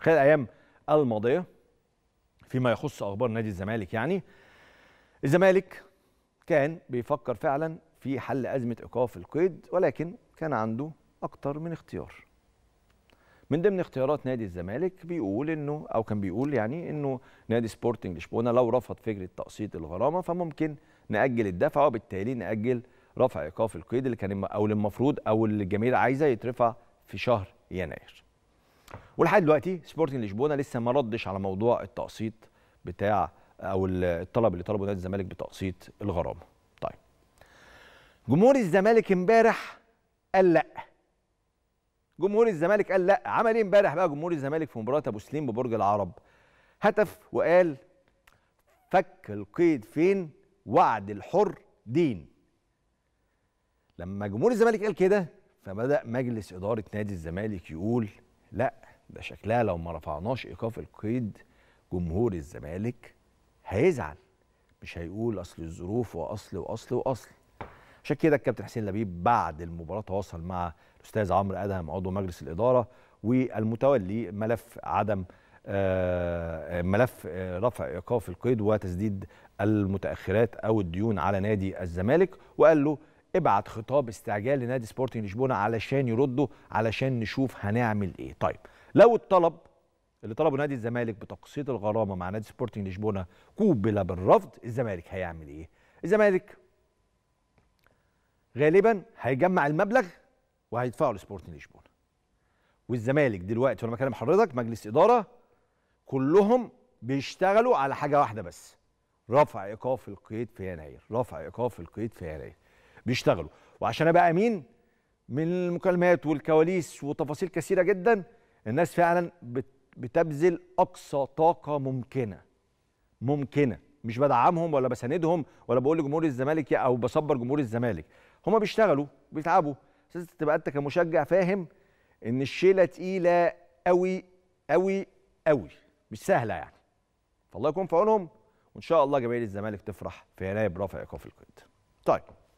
خلال الايام الماضيه فيما يخص اخبار نادي الزمالك يعني الزمالك كان بيفكر فعلا في حل ازمه ايقاف القيد ولكن كان عنده اكتر من اختيار من ضمن اختيارات نادي الزمالك بيقول انه او كان بيقول يعني انه نادي سبورتنج لشبونه لو رفض فكره تقسيط الغرامه فممكن ناجل الدفع وبالتالي ناجل رفع ايقاف القيد اللي كان او اللي المفروض او اللي الجماهير عايزه يترفع في شهر يناير ولحد دلوقتي سبورتنج لشبونه لسه ما ردش على موضوع التقسيط بتاع او الطلب اللي طلبه نادي الزمالك بتقسيط الغرامه طيب جمهور الزمالك امبارح قال لا جمهور الزمالك قال لا عمل ايه امبارح بقى جمهور الزمالك في مباراه ابو سليم ببرج العرب هتف وقال فك القيد فين وعد الحر دين لما جمهور الزمالك قال كده فبدا مجلس اداره نادي الزمالك يقول لا ده شكلها لو ما رفعناش ايقاف القيد جمهور الزمالك هيزعل مش هيقول اصل الظروف واصل واصل واصل عشان كده الكابتن حسين لبيب بعد المباراه تواصل مع الاستاذ عمرو ادهم عضو مجلس الاداره والمتولي ملف عدم آه، ملف آه، رفع ايقاف القيد وتسديد المتاخرات او الديون على نادي الزمالك وقال له ابعت خطاب استعجال لنادي سبورتنج لشبونه علشان يردوا علشان نشوف هنعمل ايه طيب لو الطلب اللي طلبه نادي الزمالك بتقسيط الغرامه مع نادي سبورتنج لشبونه قوبل بالرفض الزمالك هيعمل ايه الزمالك غالبا هيجمع المبلغ وهيدفعه لسبورتنج لشبونه والزمالك دلوقتي وانا بكلم حضرتك مجلس اداره كلهم بيشتغلوا على حاجه واحده بس رفع ايقاف القيد في يناير رفع ايقاف القيد في يناير بيشتغلوا وعشان ابقى امين من المكالمات والكواليس وتفاصيل كثيره جدا الناس فعلا بتبذل اقصى طاقه ممكنه ممكنه مش بدعمهم ولا بساندهم ولا بقول لجمهور الزمالك او بصبر جمهور الزمالك هما بيشتغلوا بيتعبوا بس تبقى انت كمشجع فاهم ان الشيله تقيله قوي قوي قوي مش سهله يعني فالله يكون في عونهم وان شاء الله جماهير الزمالك تفرح في يناير برفع ايقاف القيد طيب